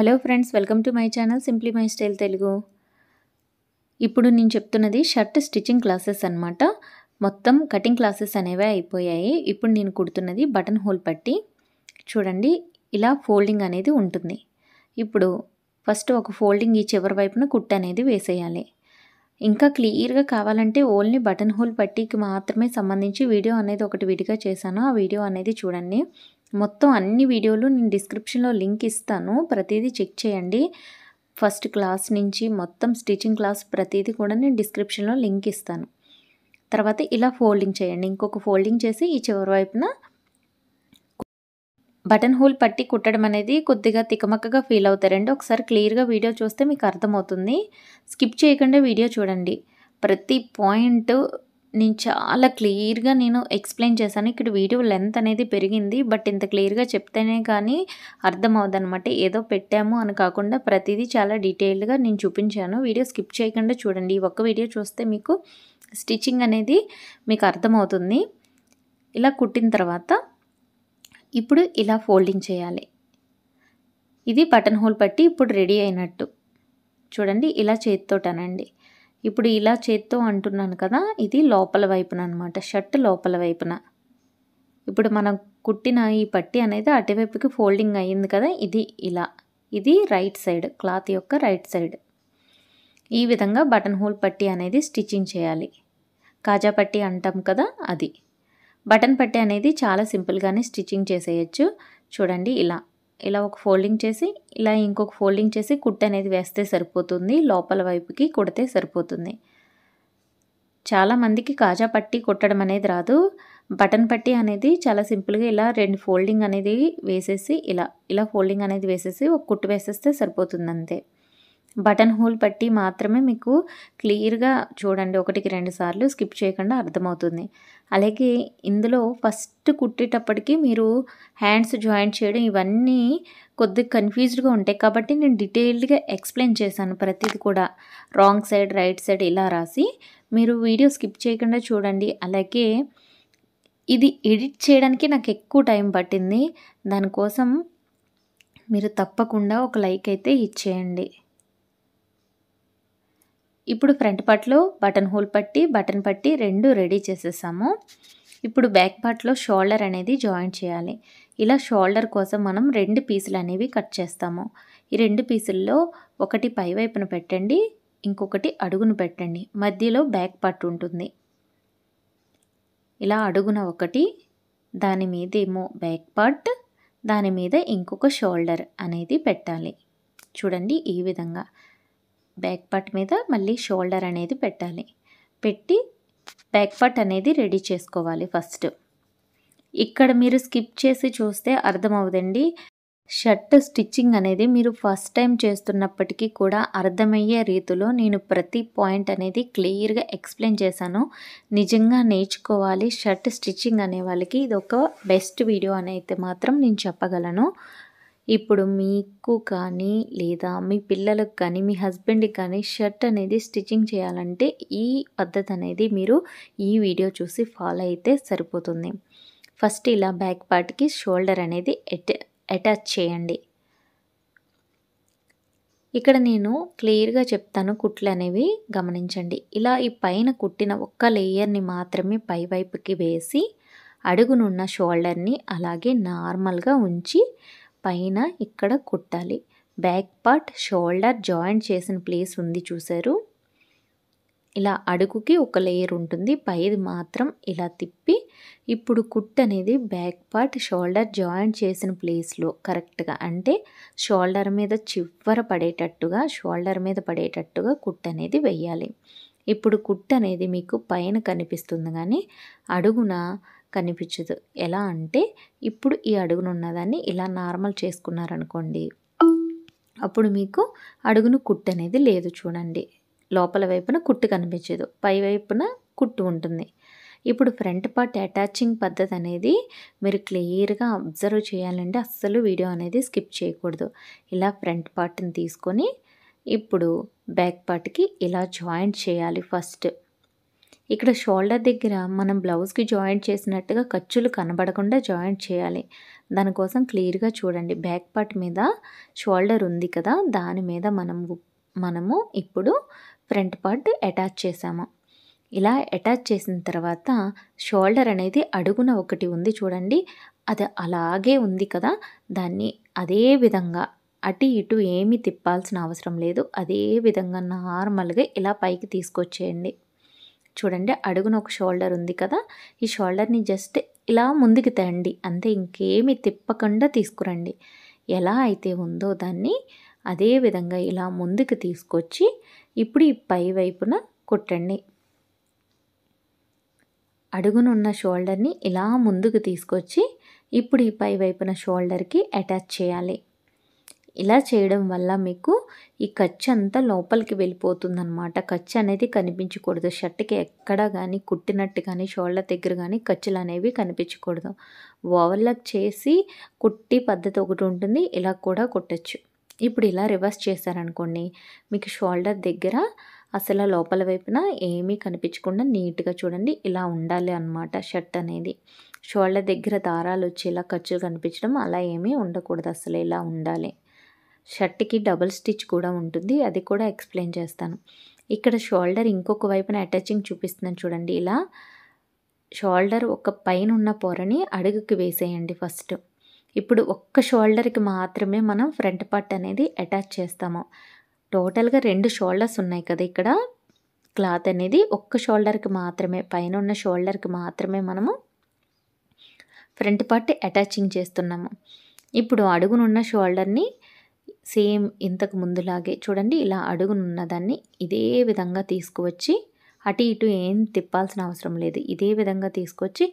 hello friends welcome to my channel simply my style Telugu ఇప్పుడు నేను చెప్తున్నది షర్ట్ స్టిచ్చింగ్ క్లాసెస్ అనమాట మొత్తం కటింగ్ క్లాసెస్ అనేవి అయిపోయాయి ఇప్పుడు నేను కుడుతున్నది బటన్ హోల్ పట్టి చూడండి ఇలా ఫోల్డింగ్ అనేది ఉంటుంది ఇప్పుడు ఫస్ట్ ఒక ఫోల్డింగ్ ఈ చివరి వైపున కుట్ అనేది వేసేయాలి ఇంకా క్లియర్గా కావాలంటే ఓన్లీ బటన్ హోల్ పట్టీకి మాత్రమే సంబంధించి వీడియో అనేది ఒకటి విడిగా చేశాను ఆ వీడియో అనేది చూడండి మొత్తం అన్ని వీడియోలు నేను డిస్క్రిప్షన్లో లింక్ ఇస్తాను ప్రతిదీ చెక్ చేయండి ఫస్ట్ క్లాస్ నుంచి మొత్తం స్టిచ్చింగ్ క్లాస్ ప్రతిదీ కూడా నేను డిస్క్రిప్షన్లో లింక్ ఇస్తాను తర్వాత ఇలా ఫోల్డింగ్ చేయండి ఇంకొక ఫోల్డింగ్ చేసి ఈ చివరి వైపున బటన్ హోల్ పట్టి కుట్టడం అనేది కొద్దిగా తికమక్కగా ఫీల్ అవుతారండి ఒకసారి క్లియర్గా వీడియో చూస్తే మీకు అర్థమవుతుంది స్కిప్ చేయకుండా వీడియో చూడండి ప్రతి పాయింట్ నేను చాలా క్లియర్గా నేను ఎక్స్ప్లెయిన్ చేశాను ఇక్కడ వీడియో లెంత్ అనేది పెరిగింది బట్ ఇంత క్లియర్గా చెప్తేనే కానీ అర్థమవుదనమాట ఏదో పెట్టాము అని కాకుండా ప్రతిదీ చాలా డీటెయిల్డ్గా నేను చూపించాను వీడియో స్కిప్ చేయకుండా చూడండి ఈ ఒక్క వీడియో చూస్తే మీకు స్టిచ్చింగ్ అనేది మీకు అర్థమవుతుంది ఇలా కుట్టిన తర్వాత ఇప్పుడు ఇలా ఫోల్డింగ్ చేయాలి ఇది బటన్ హోల్ పట్టి ఇప్పుడు రెడీ అయినట్టు చూడండి ఇలా చేతితోటనండి ఇప్పుడు ఇలా చేత్తో అంటున్నాను కదా ఇది లోపల వైపున అనమాట షర్ట్ లోపల వైపున ఇప్పుడు మనం కుట్టిన ఈ పట్టి అనేది అటువైపుకి ఫోల్డింగ్ అయ్యింది కదా ఇది ఇలా ఇది రైట్ సైడ్ క్లాత్ యొక్క రైట్ సైడ్ ఈ విధంగా బటన్ హోల్ పట్టి అనేది స్టిచ్చింగ్ చేయాలి కాజా పట్టి అంటాం కదా అది బటన్ పట్టి అనేది చాలా సింపుల్గానే స్టిచ్చింగ్ చేసేయచ్చు చూడండి ఇలా ఇలా ఒక ఫోల్డింగ్ చేసి ఇలా ఇంకొక ఫోల్డింగ్ చేసి కుట్ అనేది వేస్తే సరిపోతుంది లోపల వైపుకి కుడితే సరిపోతుంది చాలామందికి కాజా పట్టి కుట్టడం అనేది రాదు బటన్ పట్టి అనేది చాలా సింపుల్గా ఇలా రెండు ఫోల్డింగ్ అనేది వేసేసి ఇలా ఇలా ఫోల్డింగ్ అనేది వేసేసి ఒక కుట్టు వేసేస్తే సరిపోతుంది అంతే బటన్ హోల్ పట్టి మాత్రమే మీకు క్లియర్గా చూడండి ఒకటికి రెండు సార్లు స్కిప్ చేయకుండా అర్థమవుతుంది అలాగే ఇందులో ఫస్ట్ కుట్టేటప్పటికి మీరు హ్యాండ్స్ జాయింట్ చేయడం ఇవన్నీ కొద్దిగా కన్ఫ్యూజ్డ్గా ఉంటాయి కాబట్టి నేను డీటెయిల్డ్గా ఎక్స్ప్లెయిన్ చేశాను ప్రతిది కూడా రాంగ్ సైడ్ రైట్ సైడ్ ఇలా రాసి మీరు వీడియో స్కిప్ చేయకుండా చూడండి అలాగే ఇది ఎడిట్ చేయడానికి నాకు ఎక్కువ టైం పట్టింది దానికోసం మీరు తప్పకుండా ఒక లైక్ అయితే ఇచ్చేయండి ఇప్పుడు ఫ్రంట్ పార్ట్లో బటన్ హోల్ పట్టి బటన్ పట్టి రెండు రెడీ చేసేసాము ఇప్పుడు బ్యాక్ పార్ట్లో షోల్డర్ అనేది జాయింట్ చేయాలి ఇలా షోల్డర్ కోసం మనం రెండు పీసులు అనేవి కట్ చేస్తాము ఈ రెండు పీసుల్లో ఒకటి పైవైపున పెట్టండి ఇంకొకటి అడుగును పెట్టండి మధ్యలో బ్యాక్ పార్ట్ ఉంటుంది ఇలా అడుగున ఒకటి దాని మీద ఏమో బ్యాక్ పార్ట్ దాని మీద ఇంకొక షోల్డర్ అనేది పెట్టాలి చూడండి ఈ విధంగా బ్యాక్ పార్ట్ మీద మళ్ళీ షోల్డర్ అనేది పెట్టాలి పెట్టి బ్యాక్ పార్ట్ అనేది రెడీ చేసుకోవాలి ఫస్ట్ ఇక్కడ మీరు స్కిప్ చేసి చూస్తే అర్థమవుదండి షర్ట్ స్టిచ్చింగ్ అనేది మీరు ఫస్ట్ టైం చేస్తున్నప్పటికీ కూడా అర్థమయ్యే రీతిలో నేను ప్రతి పాయింట్ అనేది క్లియర్గా ఎక్స్ప్లెయిన్ చేశాను నిజంగా నేర్చుకోవాలి షర్ట్ స్టిచ్చింగ్ అనే వాళ్ళకి ఇది ఒక బెస్ట్ వీడియో అని అయితే మాత్రం నేను చెప్పగలను ఇప్పుడు మీకు కానీ లేదా మీ పిల్లలకు కానీ మీ హస్బెండ్కి కానీ షర్ట్ అనేది స్టిచ్చింగ్ చేయాలంటే ఈ పద్ధతి అనేది మీరు ఈ వీడియో చూసి ఫాలో అయితే సరిపోతుంది ఫస్ట్ ఇలా బ్యాక్ పార్ట్కి షోల్డర్ అనేది అటాచ్ చేయండి ఇక్కడ నేను క్లియర్గా చెప్తాను కుట్లు అనేవి గమనించండి ఇలా ఈ పైన కుట్టిన ఒక్క లేయర్ని మాత్రమే పైవైపుకి వేసి అడుగునున్న షోల్డర్ని అలాగే నార్మల్గా ఉంచి పైన ఇక్కడ కుట్టాలి బ్యాక్ పార్ట్ షోల్డర్ జాయింట్ చేసిన ప్లేస్ ఉంది చూసారు ఇలా అడుగుకి ఒక లేయర్ ఉంటుంది పైది మాత్రం ఇలా తిప్పి ఇప్పుడు కుట్ అనేది బ్యాక్ పార్ట్ షోల్డర్ జాయింట్ చేసిన ప్లేస్లో కరెక్ట్గా అంటే షోల్డర్ మీద చివర పడేటట్టుగా షోల్డర్ మీద పడేటట్టుగా కుట్ అనేది వెయ్యాలి ఇప్పుడు కుట్ అనేది మీకు పైన కనిపిస్తుంది కానీ అడుగున కనిపించదు ఎలా అంటే ఇప్పుడు ఈ అడుగునున్నదాన్ని ఇలా నార్మల్ చేసుకున్నారనుకోండి అప్పుడు మీకు అడుగును కుట్టు అనేది లేదు చూడండి లోపల వైపున కుట్టు కనిపించదు పై వైపున కుట్టు ఉంటుంది ఇప్పుడు ఫ్రంట్ పార్ట్ అటాచింగ్ పద్ధతి అనేది మీరు క్లియర్గా అబ్జర్వ్ చేయాలంటే అస్సలు వీడియో అనేది స్కిప్ చేయకూడదు ఇలా ఫ్రంట్ పార్ట్ని తీసుకొని ఇప్పుడు బ్యాక్ పార్ట్కి ఇలా జాయింట్ చేయాలి ఫస్ట్ ఇక్కడ షోల్డర్ దగ్గర మనం బ్లౌజ్కి జాయింట్ చేసినట్టుగా ఖర్చులు కనబడకుండా జాయింట్ చేయాలి దానికోసం క్లియర్గా చూడండి బ్యాక్ పార్ట్ మీద షోల్డర్ ఉంది కదా దాని మీద మనం మనము ఇప్పుడు ఫ్రంట్ పార్ట్ అటాచ్ చేసాము ఇలా అటాచ్ చేసిన తర్వాత షోల్డర్ అనేది అడుగున ఒకటి ఉంది చూడండి అది అలాగే ఉంది కదా దాన్ని అదే విధంగా అటు ఇటు ఏమీ తిప్పాల్సిన అవసరం లేదు అదే విధంగా నార్మల్గా ఇలా పైకి తీసుకొచ్చేయండి చూడండి అడుగున ఒక షోల్డర్ ఉంది కదా ఈ షోల్డర్ని జస్ట్ ఇలా ముందుకు తేండి అంతే ఇంకేమీ తిప్పకుండా తీసుకురండి ఎలా అయితే ఉందో దాన్ని అదే విధంగా ఇలా ముందుకు తీసుకొచ్చి ఇప్పుడు ఈ పై వైపున కుట్టండి అడుగునున్న షోల్డర్ని ఇలా ముందుకు తీసుకొచ్చి ఇప్పుడు ఈ పై వైపున షోల్డర్కి అటాచ్ చేయాలి ఇలా చేయడం వల్ల మీకు ఈ ఖర్చు అంతా లోపలికి అనమాట ఖర్చు అనేది కనిపించకూడదు షర్ట్కి ఎక్కడ కానీ కుట్టినట్టు కానీ షోళ్ళ దగ్గర కానీ ఖర్చులు అనేవి కనిపించకూడదు ఓవర్లాక్ చేసి కుట్టి పద్ధతి ఒకటి ఉంటుంది ఇలా కూడా కుట్టచ్చు ఇప్పుడు ఇలా రివర్స్ చేశారనుకోండి మీకు షోల్డర్ దగ్గర అసలు లోపల వైపున ఏమీ కనిపించకుండా నీట్గా చూడండి ఇలా ఉండాలి అనమాట షర్ట్ అనేది షోల్డర్ దగ్గర దారాలు వచ్చి ఇలా ఖర్చులు కనిపించడం అలా ఏమీ ఉండకూడదు అసలు ఇలా ఉండాలి షర్ట్కి డబుల్ స్టిచ్ కూడా ఉంటుంది అది కూడా ఎక్స్ప్లెయిన్ చేస్తాను ఇక్కడ షోల్డర్ ఇంకొక వైపున అటాచింగ్ చూపిస్తున్నాను చూడండి ఇలా షోల్డర్ ఒక పైన ఉన్న పొరని అడుగుకి వేసేయండి ఫస్ట్ ఇప్పుడు ఒక్క షోల్డర్కి మాత్రమే మనం ఫ్రంట్ పార్ట్ అనేది అటాచ్ చేస్తాము టోటల్గా రెండు షోల్డర్స్ ఉన్నాయి కదా ఇక్కడ క్లాత్ అనేది ఒక్క షోల్డర్కి మాత్రమే పైన ఉన్న షోల్డర్కి మాత్రమే మనము ఫ్రంట్ పార్ట్ అటాచింగ్ చేస్తున్నాము ఇప్పుడు అడుగునున్న షోల్డర్ని సేమ్ ఇంతకు ముందులాగే చూడండి ఇలా అడుగునున్నదాన్ని ఇదే విధంగా తీసుకువచ్చి అటు ఇటు ఏం తిప్పాల్సిన అవసరం లేదు ఇదే విధంగా తీసుకొచ్చి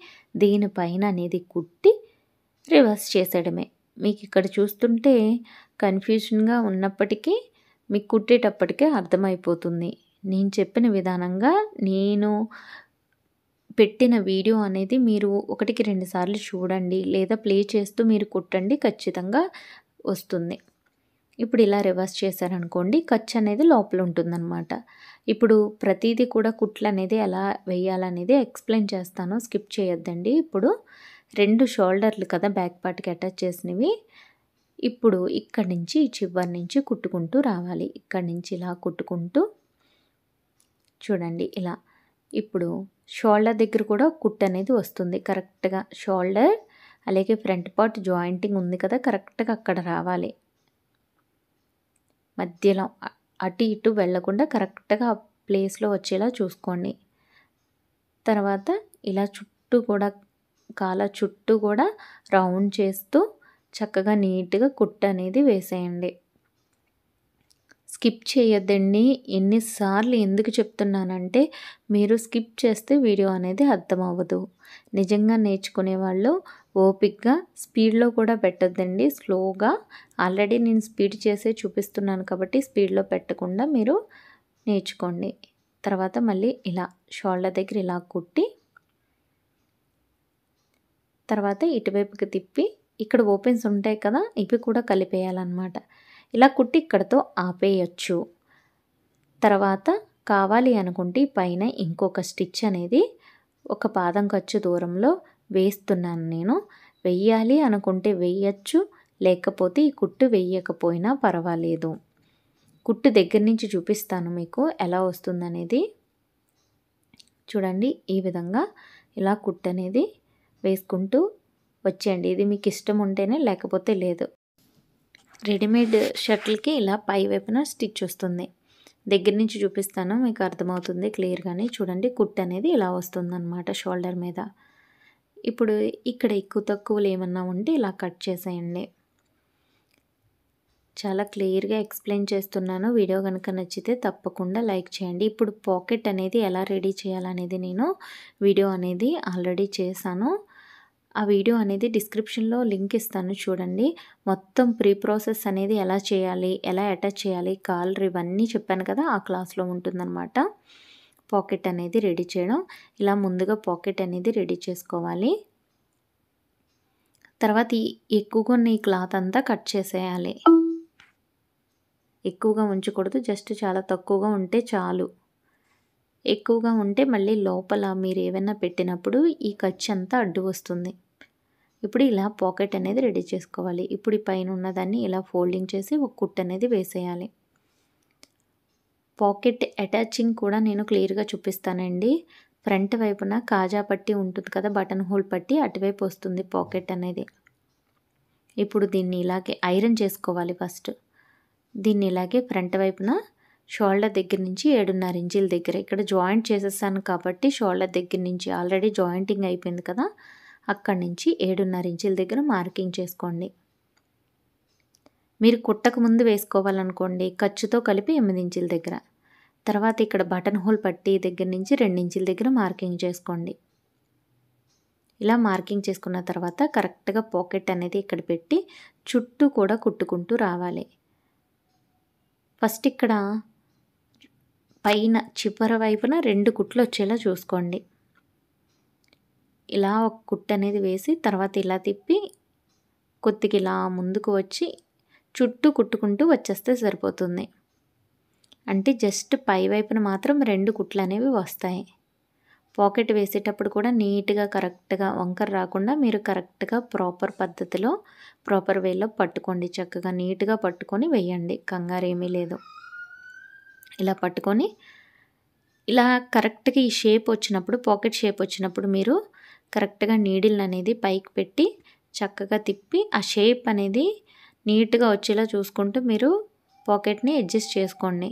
దీనిపైన అనేది కుట్టి రివర్స్ చేసేయడమే మీకు ఇక్కడ చూస్తుంటే కన్ఫ్యూషన్గా ఉన్నప్పటికీ మీకు కుట్టేటప్పటికే అర్థమైపోతుంది నేను చెప్పిన విధానంగా నేను పెట్టిన వీడియో అనేది మీరు ఒకటికి రెండు సార్లు చూడండి లేదా ప్లే చేస్తూ మీరు కుట్టండి ఖచ్చితంగా వస్తుంది ఇప్పుడు ఇలా రివర్స్ చేశారనుకోండి ఖర్చు అనేది లోపల ఉంటుందన్నమాట ఇప్పుడు ప్రతిదీ కూడా కుట్లు అనేది ఎలా వేయాలనేది ఎక్స్ప్లెయిన్ చేస్తాను స్కిప్ చేయొద్దండి ఇప్పుడు రెండు షోల్డర్లు కదా బ్యాక్ పార్ట్కి అటాచ్ చేసినవి ఇప్పుడు ఇక్కడి నుంచి చివరి నుంచి కుట్టుకుంటూ రావాలి ఇక్కడి నుంచి ఇలా కుట్టుకుంటూ చూడండి ఇలా ఇప్పుడు షోల్డర్ దగ్గర కూడా కుట్టు అనేది వస్తుంది కరెక్ట్గా షోల్డర్ అలాగే ఫ్రంట్ పార్ట్ జాయింటింగ్ ఉంది కదా కరెక్ట్గా అక్కడ రావాలి మధ్యలో అటు ఇటు వెళ్లకుండా కరెక్ట్గా ప్లేస్లో వచ్చేలా చూసుకోండి తర్వాత ఇలా చుట్టూ కూడా కాల చుట్టూ కూడా రౌండ్ చేస్తూ చక్కగా నీట్గా కుట్ అనేది వేసేయండి స్కిప్ చేయొద్దండి ఎన్నిసార్లు ఎందుకు చెప్తున్నానంటే మీరు స్కిప్ చేస్తే వీడియో అనేది అర్థమవ్వదు నిజంగా నేర్చుకునే వాళ్ళు ఓపిక్గా స్పీడ్లో కూడా పెట్టద్దండి స్లోగా ఆల్రెడీ నేను స్పీడ్ చేసే చూపిస్తున్నాను కాబట్టి స్పీడ్లో పెట్టకుండా మీరు నేర్చుకోండి తర్వాత మళ్ళీ ఇలా షోల్డర్ దగ్గర ఇలా కుట్టి తర్వాత ఇటువైపుకి తిప్పి ఇక్కడ ఓపెన్స్ ఉంటాయి కదా ఇవి కూడా కలిపేయాలన్నమాట ఇలా కుట్టి ఇక్కడతో ఆపేయచ్చు తర్వాత కావాలి అనుకుంటే పైన ఇంకొక స్టిచ్ అనేది ఒక పాదం ఖర్చు దూరంలో వేస్తున్నాను నేను వెయ్యాలి అనుకుంటే వేయచ్చు లేకపోతే ఈ కుట్టు వేయకపోయినా పర్వాలేదు కుట్టు దగ్గర నుంచి చూపిస్తాను మీకు ఎలా వస్తుందనేది చూడండి ఈ విధంగా ఇలా కుట్టు అనేది వేసుకుంటూ వచ్చేయండి ఇది మీకు ఇష్టం ఉంటేనే లేకపోతే లేదు రెడీమేడ్ షర్ట్లకి ఇలా పై వైపున స్టిచ్ వస్తుంది దగ్గర నుంచి చూపిస్తాను మీకు అర్థమవుతుంది క్లియర్గానే చూడండి కుట్టు అనేది ఇలా వస్తుందన్నమాట షోల్డర్ మీద ఇప్పుడు ఇక్కడ ఎక్కువ తక్కువలు ఏమన్నా ఉంటే ఇలా కట్ చేసేయండి చాలా క్లియర్గా ఎక్స్ప్లెయిన్ చేస్తున్నాను వీడియో కనుక నచ్చితే తప్పకుండా లైక్ చేయండి ఇప్పుడు పాకెట్ అనేది ఎలా రెడీ చేయాలనేది నేను వీడియో అనేది ఆల్రెడీ చేశాను ఆ వీడియో అనేది డిస్క్రిప్షన్లో లింక్ ఇస్తాను చూడండి మొత్తం ప్రీ ప్రాసెస్ అనేది ఎలా చేయాలి ఎలా అటాచ్ చేయాలి కాలర్ ఇవన్నీ చెప్పాను కదా ఆ క్లాస్లో ఉంటుందన్నమాట పాకెట్ అనేది రెడీ చేయడం ఇలా ముందుగా పాకెట్ అనేది రెడీ చేసుకోవాలి తర్వాత ఎక్కువగా ఉన్న ఈ క్లాత్ అంతా కట్ చేసేయాలి ఎక్కువగా ఉంచకూడదు జస్ట్ చాలా తక్కువగా ఉంటే చాలు ఎక్కువగా ఉంటే మళ్ళీ లోపల మీరు ఏమైనా పెట్టినప్పుడు ఈ ఖర్చు అంతా అడ్డు వస్తుంది ఇప్పుడు ఇలా పాకెట్ అనేది రెడీ చేసుకోవాలి ఇప్పుడు ఈ పైన ఉన్నదాన్ని ఇలా ఫోల్డింగ్ చేసి ఒక కుట్ అనేది వేసేయాలి పాకెట్ అటాచింగ్ కూడా నేను క్లియర్గా చూపిస్తానండి ఫ్రంట్ వైపున కాజా పట్టి ఉంటుంది కదా బటన్ హోల్ పట్టి అటువైపు వస్తుంది పాకెట్ అనేది ఇప్పుడు దీన్ని ఇలాగే ఐరన్ చేసుకోవాలి ఫస్ట్ దీన్ని ఇలాగే ఫ్రంట్ వైపున షోల్డర్ దగ్గర నుంచి ఏడున్నర ఇంచీల దగ్గర ఇక్కడ జాయింట్ చేసేసాను కాబట్టి షోల్డర్ దగ్గర నుంచి ఆల్రెడీ జాయింటింగ్ అయిపోయింది కదా అక్కడి నుంచి ఏడున్నర ఇంచీల దగ్గర మార్కింగ్ చేసుకోండి మీరు కుట్టకు ముందు వేసుకోవాలనుకోండి ఖర్చుతో కలిపి ఎనిమిది ఇంచుల దగ్గర తర్వాత ఇక్కడ బటన్ హోల్ పట్టి దగ్గర నుంచి రెండించుల దగ్గర మార్కింగ్ చేసుకోండి ఇలా మార్కింగ్ చేసుకున్న తర్వాత కరెక్ట్గా పాకెట్ అనేది ఇక్కడ పెట్టి చుట్టూ కూడా కుట్టుకుంటూ రావాలి ఫస్ట్ ఇక్కడ పైన చివర వైపున రెండు కుట్లు వచ్చేలా చూసుకోండి ఇలా ఒక కుట్టు అనేది వేసి తర్వాత ఇలా తిప్పి కొద్దిగా ఇలా ముందుకు వచ్చి చుట్టూ కుట్టుకుంటూ వచ్చేస్తే సరిపోతుంది అంటే జస్ట్ పై వైపున మాత్రం రెండు కుట్లు అనేవి వస్తాయి పాకెట్ వేసేటప్పుడు కూడా నీట్గా కరెక్ట్గా వంకర రాకుండా మీరు కరెక్ట్గా ప్రాపర్ పద్ధతిలో ప్రాపర్ వేలో పట్టుకోండి చక్కగా నీట్గా పట్టుకొని వేయండి కంగారు ఏమీ లేదు ఇలా పట్టుకొని ఇలా కరెక్ట్గా ఈ షేప్ వచ్చినప్పుడు పాకెట్ షేప్ వచ్చినప్పుడు మీరు కరెక్ట్గా నీడిల్ అనేది పైకి పెట్టి చక్కగా తిప్పి ఆ షేప్ అనేది నీట్గా వచ్చేలా చూసుకుంటూ మీరు పాకెట్ని అడ్జస్ట్ చేసుకోండి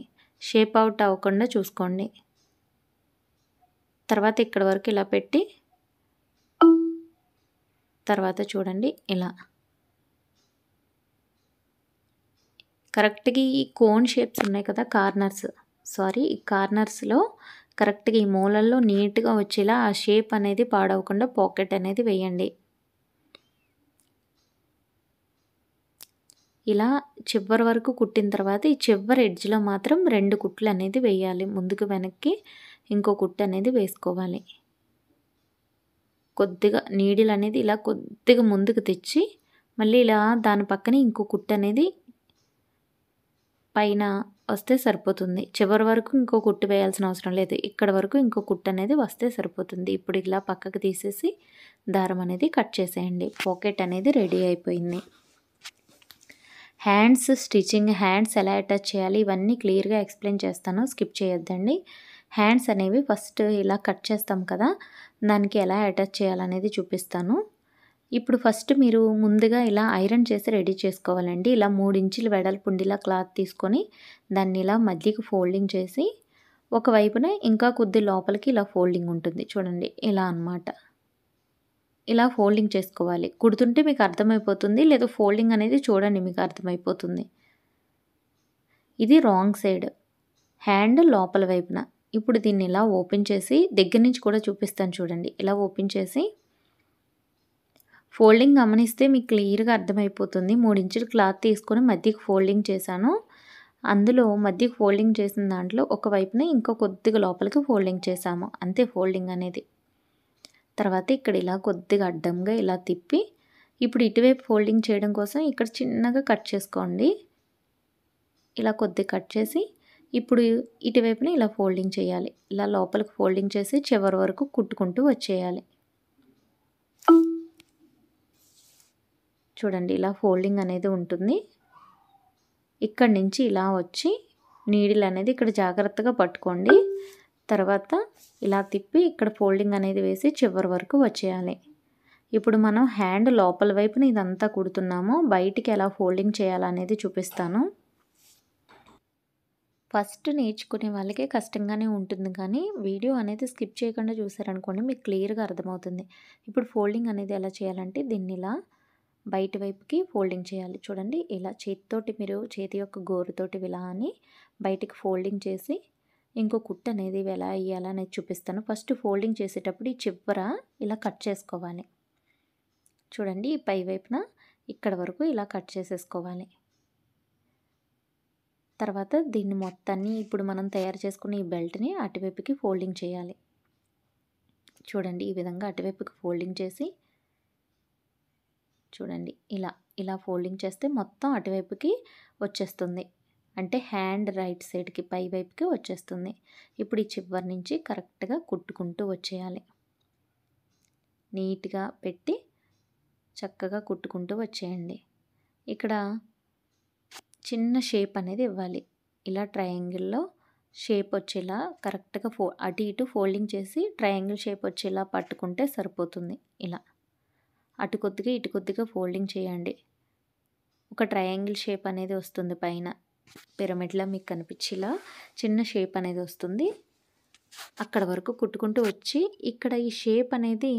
షేప్ అవుట్ అవ్వకుండా చూసుకోండి తర్వాత ఇక్కడ వరకు ఇలా పెట్టి తర్వాత చూడండి ఇలా కరెక్ట్గా ఈ కోన్ షేప్స్ ఉన్నాయి కదా కార్నర్స్ సారీ ఈ కార్నర్స్లో కరెక్ట్గా ఈ మూలల్లో నీట్గా వచ్చేలా ఆ షేప్ అనేది పాడవకుండా పాకెట్ అనేది వేయండి ఇలా చివరి వరకు కుట్టిన తర్వాత ఈ చివరి ఎడ్జ్లో మాత్రం రెండు కుట్లు అనేది వేయాలి ముందుకు వెనక్కి ఇంకో కుట్టు అనేది వేసుకోవాలి కొద్దిగా నీడిల్ అనేది ఇలా కొద్దిగా ముందుకు తెచ్చి మళ్ళీ ఇలా దాని పక్కనే ఇంకో కుట్టు అనేది పైన వస్తే సరిపోతుంది చివరి వరకు ఇంకో కుట్టు వేయాల్సిన అవసరం లేదు ఇక్కడ వరకు ఇంకో కుట్టు అనేది వస్తే సరిపోతుంది ఇప్పుడు ఇలా పక్కకు తీసేసి దారం అనేది కట్ చేసేయండి పాకెట్ అనేది రెడీ అయిపోయింది హ్యాండ్స్ స్టిచ్చింగ్ హ్యాండ్స్ ఎలా అటాచ్ చేయాలి ఇవన్నీ క్లియర్గా ఎక్స్ప్లెయిన్ చేస్తాను స్కిప్ చేయొద్దండి హ్యాండ్స్ అనేవి ఫస్ట్ ఇలా కట్ చేస్తాం కదా దానికి ఎలా అటాచ్ చేయాలనేది చూపిస్తాను ఇప్పుడు ఫస్ట్ మీరు ముందుగా ఇలా ఐరన్ చేసి రెడీ చేసుకోవాలండి ఇలా మూడు ఇంచులు వెడల్పుండిలా క్లాత్ తీసుకొని దాన్ని ఇలా మధ్యకి ఫోల్డింగ్ చేసి ఒకవైపున ఇంకా కొద్ది లోపలికి ఇలా ఫోల్డింగ్ ఉంటుంది చూడండి ఇలా అనమాట ఇలా ఫోల్డింగ్ చేసుకోవాలి కుడుతుంటే మీకు అర్థమైపోతుంది లేదా ఫోల్డింగ్ అనేది చూడండి మీకు అర్థమైపోతుంది ఇది రాంగ్ సైడ్ హ్యాండ్ లోపల వైపున ఇప్పుడు దీన్ని ఇలా ఓపెన్ చేసి దగ్గర నుంచి కూడా చూపిస్తాను చూడండి ఇలా ఓపెన్ చేసి ఫోల్డింగ్ గమనిస్తే మీకు క్లియర్గా అర్థమైపోతుంది మూడించులు క్లాత్ తీసుకొని మధ్యకి ఫోల్డింగ్ చేశాను అందులో మధ్యకి ఫోల్డింగ్ చేసిన దాంట్లో వైపున ఇంకో కొద్దిగా లోపలికి ఫోల్డింగ్ చేశాము అంతే ఫోల్డింగ్ అనేది తర్వాత ఇక్కడ ఇలా కొద్దిగా అడ్డంగా ఇలా తిప్పి ఇప్పుడు ఇటువైపు ఫోల్డింగ్ చేయడం కోసం ఇక్కడ చిన్నగా కట్ చేసుకోండి ఇలా కొద్దిగా కట్ చేసి ఇప్పుడు ఇటువైపున ఇలా ఫోల్డింగ్ చేయాలి ఇలా లోపలికి ఫోల్డింగ్ చేసి చివరి వరకు కుట్టుకుంటూ వచ్చేయాలి చూడండి ఇలా ఫోల్డింగ్ అనేది ఉంటుంది ఇక్కడి నుంచి ఇలా వచ్చి నీడిల్ అనేది ఇక్కడ జాగ్రత్తగా పట్టుకోండి తర్వాత ఇలా తిప్పి ఇక్కడ ఫోల్డింగ్ అనేది వేసి చివరి వరకు వచ్చేయాలి ఇప్పుడు మనం హ్యాండ్ లోపల వైపున ఇదంతా కుడుతున్నాము బయటికి ఎలా ఫోల్డింగ్ చేయాలనేది చూపిస్తాను ఫస్ట్ నేర్చుకునే వాళ్ళకే కష్టంగానే ఉంటుంది కానీ వీడియో అనేది స్కిప్ చేయకుండా చూసారనుకోండి మీకు క్లియర్గా అర్థమవుతుంది ఇప్పుడు ఫోల్డింగ్ అనేది ఎలా చేయాలంటే దీన్ని ఇలా బయట వైపుకి ఫోల్డింగ్ చేయాలి చూడండి ఇలా చేతితోటి మీరు చేతి యొక్క గోరుతోటి విలా అని బయటికి ఫోల్డింగ్ చేసి ఇంకో కుట్ అనేది ఎలా ఎలా వేయాలనేది చూపిస్తాను ఫస్ట్ ఫోల్డింగ్ చేసేటప్పుడు ఈ చివర ఇలా కట్ చేసుకోవాలి చూడండి ఈ పై వైపున ఇక్కడ వరకు ఇలా కట్ చేసేసుకోవాలి తర్వాత దీన్ని మొత్తాన్ని ఇప్పుడు మనం తయారు చేసుకున్న ఈ బెల్ట్ని అటువైపుకి ఫోల్డింగ్ చేయాలి చూడండి ఈ విధంగా అటువైపుకి ఫోల్డింగ్ చేసి చూడండి ఇలా ఇలా ఫోల్డింగ్ చేస్తే మొత్తం అటువైపుకి వచ్చేస్తుంది అంటే హ్యాండ్ రైట్ సైడ్కి పై వైపుకి వచ్చేస్తుంది ఇప్పుడు ఈ చివరి నుంచి కరెక్ట్గా కుట్టుకుంటూ వచ్చేయాలి నీట్గా పెట్టి చక్కగా కుట్టుకుంటూ వచ్చేయండి ఇక్కడ చిన్న షేప్ అనేది ఇవ్వాలి ఇలా ట్రయాంగిల్లో షేప్ వచ్చేలా కరెక్ట్గా ఫో అటు ఇటు ఫోల్డింగ్ చేసి ట్రయాంగిల్ షేప్ వచ్చేలా పట్టుకుంటే సరిపోతుంది ఇలా అటు కొద్దిగా ఇటు కొద్దిగా ఫోల్డింగ్ చేయండి ఒక ట్రయాంగిల్ షేప్ అనేది వస్తుంది పైన పిరమిడ్లా మీకు కనిపించేలా చిన్న షేప్ అనేది వస్తుంది అక్కడ వరకు కుట్టుకుంటూ వచ్చి ఇక్కడ ఈ షేప్ అనేది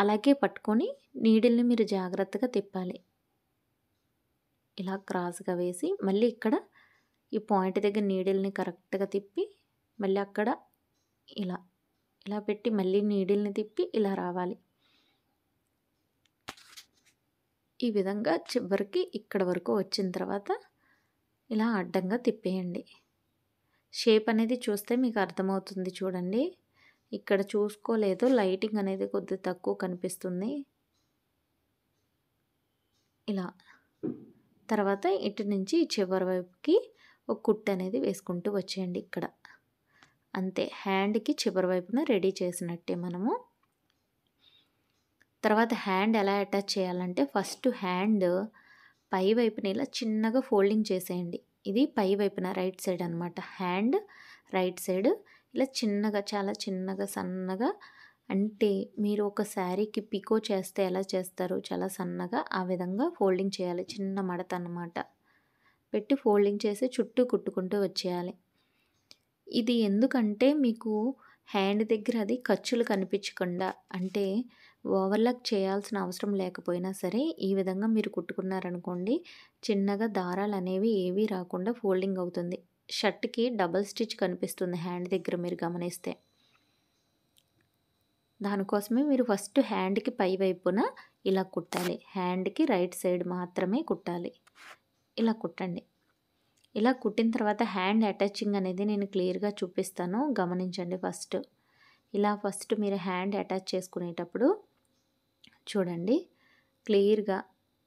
అలాగే పట్టుకొని నీడిల్ని మీరు జాగ్రత్తగా తిప్పాలి ఇలా క్రాస్గా వేసి మళ్ళీ ఇక్కడ ఈ పాయింట్ దగ్గర నీడిల్ని కరెక్ట్గా తిప్పి మళ్ళీ అక్కడ ఇలా ఇలా పెట్టి మళ్ళీ నీడిల్ని తిప్పి ఇలా రావాలి ఈ విధంగా చివరికి ఇక్కడ వరకు వచ్చిన తర్వాత ఇలా అడ్డంగా తిప్పేయండి షేప్ అనేది చూస్తే మీకు అర్థమవుతుంది చూడండి ఇక్కడ చూసుకోలేదు లైటింగ్ అనేది కొద్దిగా తక్కువ కనిపిస్తుంది ఇలా తర్వాత ఇటు నుంచి చివరి వైపుకి ఒక కుట్టు అనేది వేసుకుంటూ వచ్చేయండి ఇక్కడ అంతే హ్యాండ్కి చివరి వైపున రెడీ చేసినట్టే మనము తర్వాత హ్యాండ్ ఎలా అటాచ్ చేయాలంటే ఫస్ట్ హ్యాండ్ పై వైపున ఇలా చిన్నగా ఫోల్డింగ్ చేసేయండి ఇది పై వైపున రైట్ సైడ్ అనమాట హ్యాండ్ రైట్ సైడ్ ఇలా చిన్నగా చాలా చిన్నగా సన్నగా అంటే మీరు ఒక శారీకి పికో చేస్తే ఎలా చేస్తారు చాలా సన్నగా ఆ విధంగా ఫోల్డింగ్ చేయాలి చిన్న మడత అనమాట పెట్టి ఫోల్డింగ్ చేసి చుట్టూ కుట్టుకుంటూ వచ్చేయాలి ఇది ఎందుకంటే మీకు హ్యాండ్ దగ్గర అది ఖర్చులు కనిపించకుండా అంటే ఓవర్లాక్ చేయాల్సిన అవసరం లేకపోయినా సరే ఈ విధంగా మీరు కుట్టుకున్నారనుకోండి చిన్నగా దారాలు అనేవి ఏవీ రాకుండా ఫోల్డింగ్ అవుతుంది షర్ట్కి డబల్ స్టిచ్ కనిపిస్తుంది హ్యాండ్ దగ్గర మీరు గమనిస్తే దానికోసమే మీరు ఫస్ట్ హ్యాండ్కి పై వైపున ఇలా కుట్టాలి హ్యాండ్కి రైట్ సైడ్ మాత్రమే కుట్టాలి ఇలా కుట్టండి ఇలా కుట్టిన తర్వాత హ్యాండ్ అటాచింగ్ అనేది నేను క్లియర్గా చూపిస్తాను గమనించండి ఫస్ట్ ఇలా ఫస్ట్ మీరు హ్యాండ్ అటాచ్ చేసుకునేటప్పుడు చూడండి క్లియర్గా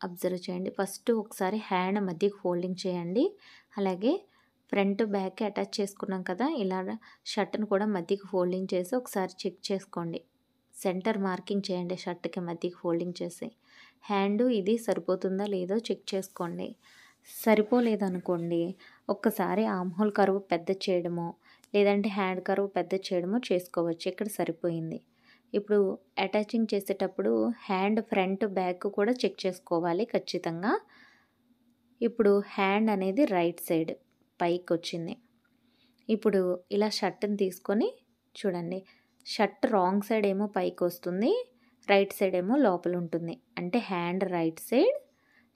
అబ్జర్వ్ చేయండి ఫస్ట్ ఒకసారి హ్యాండ్ మధ్యకి ఫోల్డింగ్ చేయండి అలాగే ఫ్రంట్ బ్యాక్ అటాచ్ చేసుకున్నాం కదా ఇలా షర్ట్ను కూడా మధ్యకి ఫోల్డింగ్ చేసి ఒకసారి చెక్ చేసుకోండి సెంటర్ మార్కింగ్ చేయండి షర్ట్కి మధ్యకి ఫోల్డింగ్ చేసి హ్యాండ్ ఇది సరిపోతుందా లేదో చెక్ చేసుకోండి సరిపోలేదనుకోండి ఒక్కసారి ఆమ్హోల్ కరువు పెద్ద చేయడమో లేదంటే హ్యాండ్ కరువు పెద్ద చేయడమో చేసుకోవచ్చు ఇక్కడ సరిపోయింది ఇప్పుడు అటాచింగ్ చేసేటప్పుడు హ్యాండ్ ఫ్రంట్ బ్యాక్ కూడా చెక్ చేసుకోవాలి ఖచ్చితంగా ఇప్పుడు హ్యాండ్ అనేది రైట్ సైడ్ పైకి వచ్చింది ఇప్పుడు ఇలా షర్ట్ని తీసుకొని చూడండి షర్ట్ రాంగ్ సైడ్ ఏమో పైకి వస్తుంది రైట్ సైడ్ ఏమో లోపల ఉంటుంది అంటే hand right side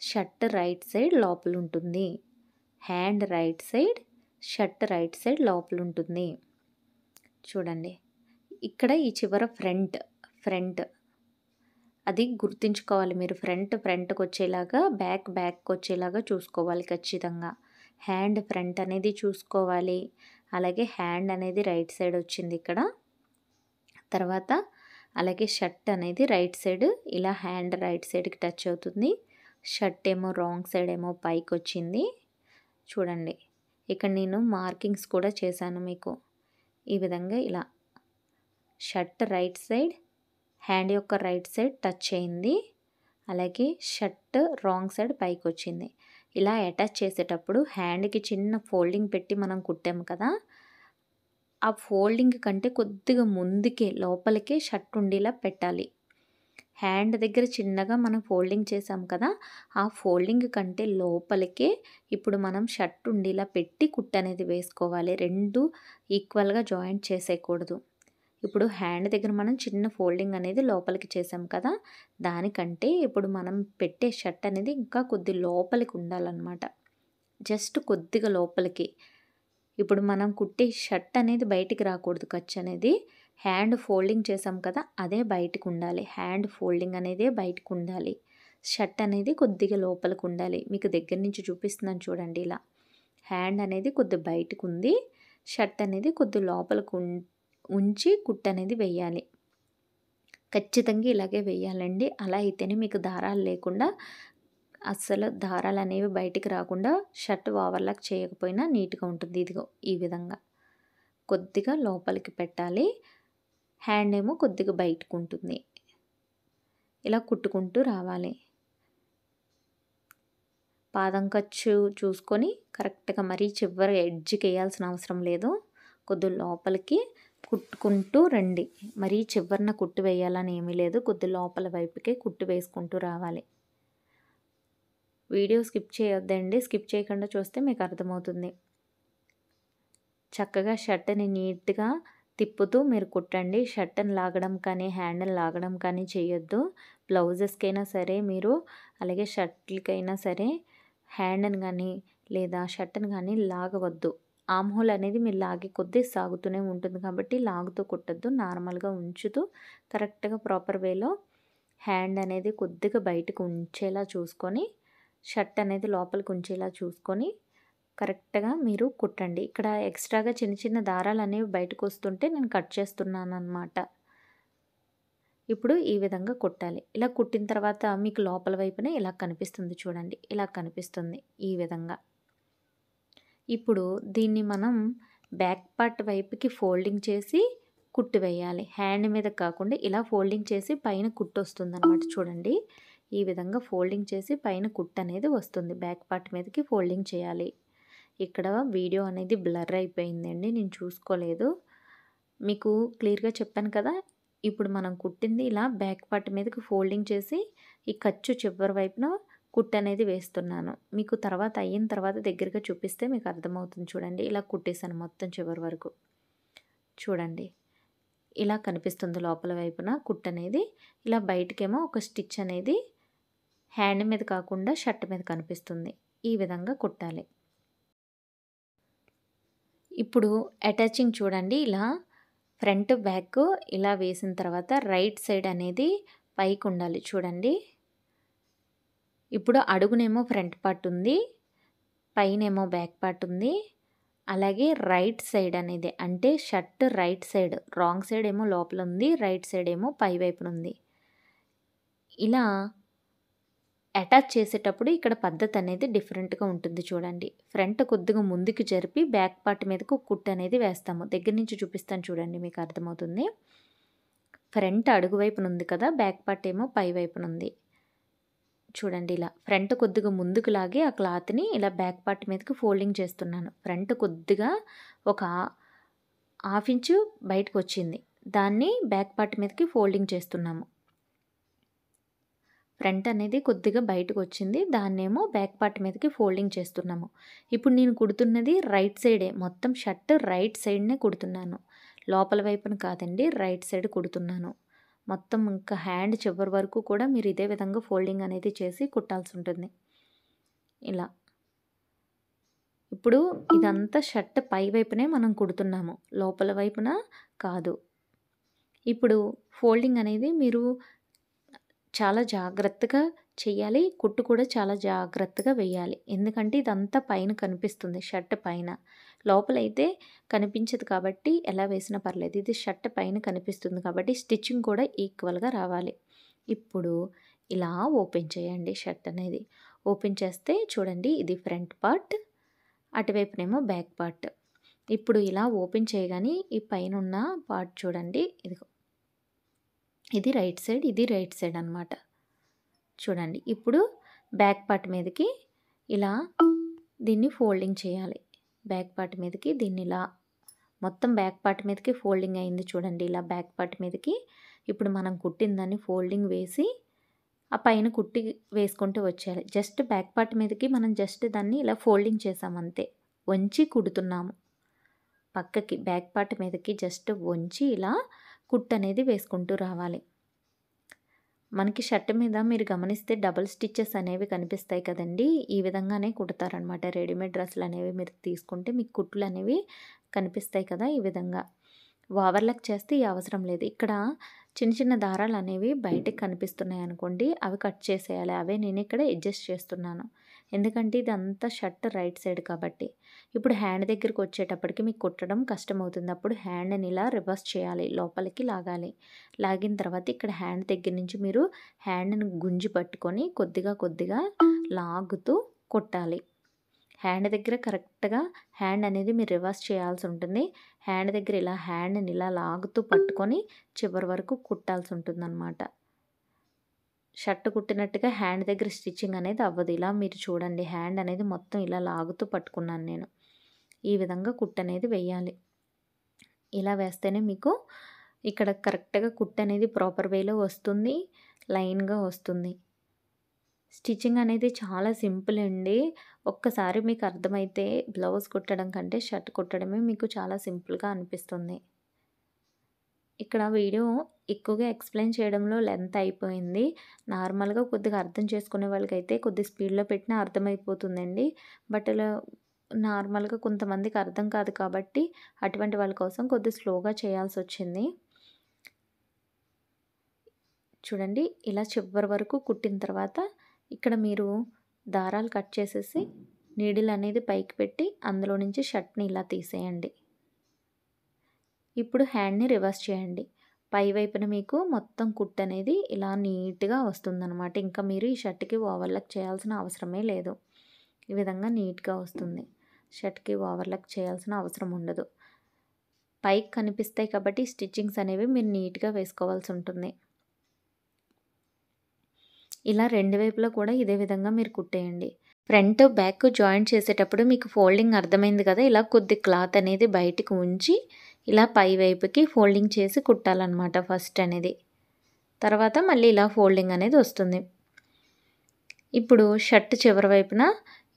shirt right side లోపల ఉంటుంది hand right side shirt right side లోపల ఉంటుంది చూడండి ఇక్కడ ఈ చివర ఫ్రంట్ ఫ్రంట్ అది గుర్తుంచుకోవాలి మీరు ఫ్రంట్ ఫ్రంట్కి వచ్చేలాగా బ్యాక్ బ్యాక్కి వచ్చేలాగా చూసుకోవాలి ఖచ్చితంగా హ్యాండ్ ఫ్రంట్ అనేది చూసుకోవాలి అలాగే హ్యాండ్ అనేది రైట్ సైడ్ వచ్చింది ఇక్కడ తర్వాత అలాగే షర్ట్ అనేది రైట్ సైడ్ ఇలా హ్యాండ్ రైట్ సైడ్కి టచ్ అవుతుంది షర్ట్ ఏమో రాంగ్ సైడ్ ఏమో పైకి వచ్చింది చూడండి ఇక్కడ నేను మార్కింగ్స్ కూడా చేశాను మీకు ఈ విధంగా ఇలా షర్ట్ రైట్ సైడ్ హ్యాండ్ యొక్క రైట్ సైడ్ టచ్ అయింది అలాగే షర్ట్ రాంగ్ సైడ్ పైకి వచ్చింది ఇలా అటాచ్ చేసేటప్పుడు హ్యాండ్కి చిన్న ఫోల్డింగ్ పెట్టి మనం కుట్టాము కదా ఆ ఫోల్డింగ్ కంటే కొద్దిగా ముందుకే లోపలికే షర్ట్ ఉండేలా పెట్టాలి హ్యాండ్ దగ్గర చిన్నగా మనం ఫోల్డింగ్ చేసాం కదా ఆ ఫోల్డింగ్ కంటే లోపలికే ఇప్పుడు మనం షర్ట్ ఉండేలా పెట్టి కుట్ అనేది వేసుకోవాలి రెండు ఈక్వల్గా జాయింట్ చేసేయకూడదు ఇప్పుడు హ్యాండ్ దగ్గర మనం చిన్న ఫోల్డింగ్ అనేది లోపలికి చేసాం కదా దానికంటే ఇప్పుడు మనం పెట్టే షర్ట్ అనేది ఇంకా కొద్ది లోపలికి ఉండాలన్నమాట జస్ట్ కొద్దిగా లోపలికి ఇప్పుడు మనం కుట్టే షర్ట్ అనేది బయటికి రాకూడదు ఖర్చు అనేది హ్యాండ్ ఫోల్డింగ్ చేసాం కదా అదే బయటకు ఉండాలి హ్యాండ్ ఫోల్డింగ్ అనేది బయటకు ఉండాలి షర్ట్ అనేది కొద్దిగా లోపలికి ఉండాలి మీకు దగ్గర నుంచి చూపిస్తున్నాను చూడండి ఇలా హ్యాండ్ అనేది కొద్ది బయటకు ఉంది షర్ట్ అనేది కొద్ది లోపలికి ఉంచి కుట్ట అనేది వేయాలి ఖచ్చితంగా ఇలాగే వేయాలండి అలా అయితేనే మీకు దారాలు లేకుండా అస్సలు దారాలు అనేవి బయటికి రాకుండా షర్ట్ ఓవర్లాక్ చేయకపోయినా నీట్గా ఉంటుంది ఇదిగో ఈ విధంగా కొద్దిగా లోపలికి పెట్టాలి హ్యాండ్ ఏమో కొద్దిగా బయటకు ఉంటుంది ఇలా కుట్టుకుంటూ రావాలి పాదం ఖర్చు చూసుకొని కరెక్ట్గా మరీ చివరి ఎడ్జ్కి వేయాల్సిన అవసరం లేదు కొద్ది లోపలికి కుట్టుకుంటూ రండి మరీ చివరిన కుట్టు వేయాలని ఏమీ లేదు కొద్ది లోపల వైపుకే కుట్టు వేసుకుంటూ రావాలి వీడియో స్కిప్ చేయొద్దండి స్కిప్ చేయకుండా చూస్తే మీకు అర్థమవుతుంది చక్కగా షర్ట్ని నీట్గా తిప్పుతూ మీరు కుట్టండి షర్ట్ని లాగడం కానీ హ్యాండిల్ లాగడం కానీ చేయొద్దు బ్లౌజెస్కైనా సరే మీరు అలాగే షర్ట్లకైనా సరే హ్యాండ్ని కానీ లేదా షర్ట్ని కానీ లాగవద్దు ఆమ్ హోల్ అనేది మీరు లాగే కొద్దీ సాగుతూనే ఉంటుంది కాబట్టి లాగుతూ కుట్టద్దు నార్మల్గా ఉంచుతూ కరెక్ట్గా ప్రాపర్ వేలో హ్యాండ్ అనేది కొద్దిగా బయటకు ఉంచేలా చూసుకొని షర్ట్ అనేది లోపలికి ఉంచేలా చూసుకొని కరెక్ట్గా మీరు కుట్టండి ఇక్కడ ఎక్స్ట్రాగా చిన్న చిన్న దారాలు అనేవి బయటకు వస్తుంటే నేను కట్ చేస్తున్నాను అనమాట ఇప్పుడు ఈ విధంగా కుట్టాలి ఇలా కుట్టిన తర్వాత మీకు లోపల వైపునే ఇలా కనిపిస్తుంది చూడండి ఇలా కనిపిస్తుంది ఈ విధంగా ఇప్పుడు దీన్ని మనం బ్యాక్ పార్ట్ వైపుకి ఫోల్డింగ్ చేసి కుట్టు వేయాలి హ్యాండ్ మీద కాకుండా ఇలా ఫోల్డింగ్ చేసి పైన కుట్టు వస్తుంది అనమాట చూడండి ఈ విధంగా ఫోల్డింగ్ చేసి పైన కుట్ అనేది వస్తుంది బ్యాక్ పార్ట్ మీదకి ఫోల్డింగ్ చేయాలి ఇక్కడ వీడియో అనేది బ్లర్ అయిపోయిందండి నేను చూసుకోలేదు మీకు క్లియర్గా చెప్పాను కదా ఇప్పుడు మనం కుట్టింది ఇలా బ్యాక్ పార్ట్ మీదకి ఫోల్డింగ్ చేసి ఈ ఖర్చు చివరి వైపున కుట్ అనేది వేస్తున్నాను మీకు తర్వాత అయిన తర్వాత దగ్గరగా చూపిస్తే మీకు అర్థమవుతుంది చూడండి ఇలా కుట్టేశాను మొత్తం చివరి వరకు చూడండి ఇలా కనిపిస్తుంది లోపల వైపున కుట్ అనేది ఇలా బయటకేమో ఒక స్టిచ్ అనేది హ్యాండ్ మీద కాకుండా షర్ట్ మీద కనిపిస్తుంది ఈ విధంగా కుట్టాలి ఇప్పుడు అటాచింగ్ చూడండి ఇలా ఫ్రంట్ బ్యాక్ ఇలా వేసిన తర్వాత రైట్ సైడ్ అనేది పైకి ఉండాలి చూడండి ఇప్పుడు అడుగునేమో ఫ్రంట్ పార్ట్ ఉంది పైనేమో బ్యాక్ పార్ట్ ఉంది అలాగే రైట్ సైడ్ అనేది అంటే shirt right side wrong side ఏమో లోపల ఉంది రైట్ సైడ్ ఏమో పై వైపున ఉంది ఇలా అటాచ్ చేసేటప్పుడు ఇక్కడ పద్ధతి అనేది డిఫరెంట్గా ఉంటుంది చూడండి ఫ్రంట్ కొద్దిగా ముందుకు జరిపి బ్యాక్ పార్ట్ మీదకు కుట్ అనేది వేస్తాము దగ్గర నుంచి చూపిస్తాను చూడండి మీకు అర్థమవుతుంది ఫ్రంట్ అడుగు వైపున ఉంది కదా బ్యాక్ పార్ట్ ఏమో పై వైపున ఉంది చూడండి ఇలా ఫ్రంట్ కొద్దిగా ముందుకు లాగి ఆ క్లాత్ని ఇలా బ్యాక్ పార్ట్ మీదకి ఫోల్డింగ్ చేస్తున్నాను ఫ్రంట్ కొద్దిగా ఒక హాఫ్ ఇంచు బయటకు వచ్చింది దాన్ని బ్యాక్ పార్ట్ మీదకి ఫోల్డింగ్ చేస్తున్నాము ఫ్రంట్ అనేది కొద్దిగా బయటకు వచ్చింది దాన్నేమో బ్యాక్ పార్ట్ మీదకి ఫోల్డింగ్ చేస్తున్నాము ఇప్పుడు నేను కుడుతున్నది రైట్ సైడే మొత్తం షర్ట్ రైట్ సైడ్నే కుడుతున్నాను లోపల వైపున కాదండి రైట్ సైడ్ కుడుతున్నాను మొత్తం ఇంకా హ్యాండ్ చివరి వరకు కూడా మీరు ఇదే విధంగా ఫోల్డింగ్ అనేది చేసి కుట్టాల్సి ఉంటుంది ఇలా ఇప్పుడు ఇదంతా షర్ట్ పై వైపునే మనం కుడుతున్నాము లోపల వైపున కాదు ఇప్పుడు ఫోల్డింగ్ అనేది మీరు చాలా జాగ్రత్తగా చేయాలి కుట్టు కూడా చాలా జాగ్రత్తగా వేయాలి ఎందుకంటే ఇదంతా పైన కనిపిస్తుంది షర్ట్ పైన లోపలైతే కనిపించదు కాబట్టి ఎలా వేసినా పర్లేదు ఇది షర్ట్ పైన కనిపిస్తుంది కాబట్టి స్టిచ్చింగ్ కూడా ఈక్వల్గా రావాలి ఇప్పుడు ఇలా ఓపెన్ చేయండి షర్ట్ అనేది ఓపెన్ చేస్తే చూడండి ఇది ఫ్రంట్ పార్ట్ అటువైపునేమో బ్యాక్ పార్ట్ ఇప్పుడు ఇలా ఓపెన్ చేయగానే ఈ పైన ఉన్న పార్ట్ చూడండి ఇదిగో ఇది రైట్ సైడ్ ఇది రైట్ సైడ్ అనమాట చూడండి ఇప్పుడు బ్యాక్ పార్ట్ మీదకి ఇలా దీన్ని ఫోల్డింగ్ చేయాలి బ్యాక్ పార్ట్ మీదకి దీన్ని ఇలా మొత్తం బ్యాక్ పార్ట్ మీదకి ఫోల్డింగ్ అయింది చూడండి ఇలా బ్యాక్ పార్ట్ మీదకి ఇప్పుడు మనం కుట్టిందని ఫోల్డింగ్ వేసి ఆ పైన కుట్టి వేసుకుంటూ వచ్చేయాలి జస్ట్ బ్యాక్ పార్ట్ మీదకి మనం జస్ట్ దాన్ని ఇలా ఫోల్డింగ్ చేసాం అంతే వంచి కుడుతున్నాము పక్కకి బ్యాక్ పార్ట్ మీదకి జస్ట్ వంచి ఇలా కుట్ అనేది వేసుకుంటూ రావాలి మనకి షర్ట్ మీద మీరు గమనిస్తే డబల్ స్టిచ్చెస్ అనేవి కనిపిస్తాయి కదండి ఈ విధంగానే కుడతారనమాట రెడీమేడ్ డ్రెస్సులు అనేవి మీరు తీసుకుంటే మీకు కుట్లు అనేవి కనిపిస్తాయి కదా ఈ విధంగా ఓవర్లక్ చేస్తే ఈ అవసరం లేదు ఇక్కడ చిన్న చిన్న దారాలు అనేవి బయటకు కనిపిస్తున్నాయి అనుకోండి అవి కట్ చేసేయాలి అవే నేను ఇక్కడ అడ్జస్ట్ చేస్తున్నాను ఎందుకంటే ఇది అంతా షర్ట్ రైట్ సైడ్ కాబట్టి ఇప్పుడు హ్యాండ్ దగ్గరికి వచ్చేటప్పటికి మీకు కుట్టడం కష్టం అవుతుంది అప్పుడు హ్యాండ్ని ఇలా రివర్స్ చేయాలి లోపలికి లాగాలి లాగిన తర్వాత ఇక్కడ హ్యాండ్ దగ్గర నుంచి మీరు హ్యాండ్ని గుంజి పట్టుకొని కొద్దిగా కొద్దిగా లాగుతూ కొట్టాలి హ్యాండ్ దగ్గర కరెక్ట్గా హ్యాండ్ అనేది మీరు రివర్స్ చేయాల్సి ఉంటుంది హ్యాండ్ దగ్గర ఇలా హ్యాండ్ని ఇలా లాగుతూ పట్టుకొని చివరి వరకు కుట్టాల్సి ఉంటుంది షర్ట్ కుట్టినట్టుగా హ్యాండ్ దగ్గర స్టిచ్చింగ్ అనేది అవ్వదు ఇలా మీరు చూడండి హ్యాండ్ అనేది మొత్తం ఇలా లాగుతూ పట్టుకున్నాను నేను ఈ విధంగా కుట్ అనేది వేయాలి ఇలా వేస్తేనే మీకు ఇక్కడ కరెక్ట్గా కుట్ అనేది ప్రాపర్ వేలో వస్తుంది లైన్గా వస్తుంది స్టిచ్చింగ్ అనేది చాలా సింపుల్ అండి ఒక్కసారి మీకు అర్థమైతే బ్లౌజ్ కుట్టడం కంటే షర్ట్ కుట్టడమే మీకు చాలా సింపుల్గా అనిపిస్తుంది ఇక్కడ వీడియో ఎక్కువగా ఎక్స్ప్లెయిన్ చేయడంలో లెంత్ అయిపోయింది నార్మల్గా కొద్దిగా అర్థం చేసుకునే వాళ్ళకైతే కొద్ది స్పీడ్లో పెట్టినా అర్థమైపోతుందండి బట్ నార్మల్గా కొంతమందికి అర్థం కాదు కాబట్టి అటువంటి వాళ్ళ కోసం కొద్ది స్లోగా చేయాల్సి వచ్చింది చూడండి ఇలా చివరి వరకు కుట్టిన తర్వాత ఇక్కడ మీరు దారాలు కట్ చేసేసి నీడిల్ అనేది పైకి పెట్టి అందులో నుంచి షర్ట్ని ఇలా తీసేయండి ఇప్పుడు హ్యాండ్ని రివర్స్ చేయండి పై వైపున మీకు మొత్తం కుట్ అనేది ఇలా నీట్గా వస్తుందన్నమాట ఇంకా మీరు ఈ షర్ట్కి ఓవర్లక్ చేయాల్సిన అవసరమే లేదు ఈ విధంగా నీట్గా వస్తుంది షర్ట్కి ఓవర్లక్ చేయాల్సిన అవసరం ఉండదు పైకి కనిపిస్తాయి కాబట్టి స్టిచ్చింగ్స్ అనేవి మీరు నీట్గా వేసుకోవాల్సి ఉంటుంది ఇలా రెండు వైపులా కూడా ఇదే విధంగా మీరు కుట్టేయండి ఫ్రంట్ బ్యాక్ జాయింట్ చేసేటప్పుడు మీకు ఫోల్డింగ్ అర్థమైంది కదా ఇలా కొద్ది క్లాత్ అనేది బయటకు ఉంచి ఇలా పై వైపుకి ఫోల్డింగ్ చేసి కుట్టాలన్నమాట ఫస్ట్ అనేది తర్వాత మళ్ళీ ఇలా ఫోల్డింగ్ అనేది వస్తుంది ఇప్పుడు షర్ట్ చివరి వైపున